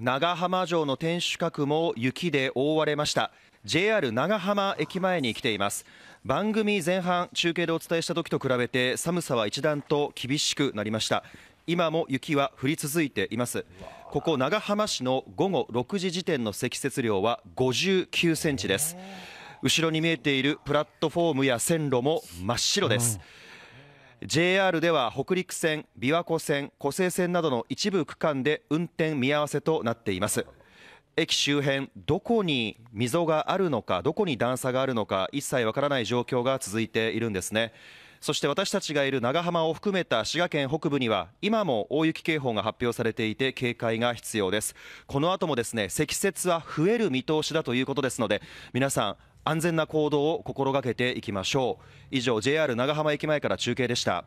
長浜城の天守閣も雪で覆われました JR 長浜駅前に来ています番組前半中継でお伝えした時と比べて寒さは一段と厳しくなりました今も雪は降り続いていますここ長浜市の午後6時時点の積雪量は59センチです後ろに見えているプラットフォームや線路も真っ白です、ＪＲ では北陸線、琵琶湖線、湖西線などの一部区間で運転見合わせとなっています。駅周辺、どこに溝があるのか、どこに段差があるのか、一切わからない状況が続いているんですね。そして私たちがいる長浜を含めた滋賀県北部には今も大雪警報が発表されていて警戒が必要ですこの後もですね積雪は増える見通しだということですので皆さん安全な行動を心がけていきましょう以上 ＪＲ 長浜駅前から中継でした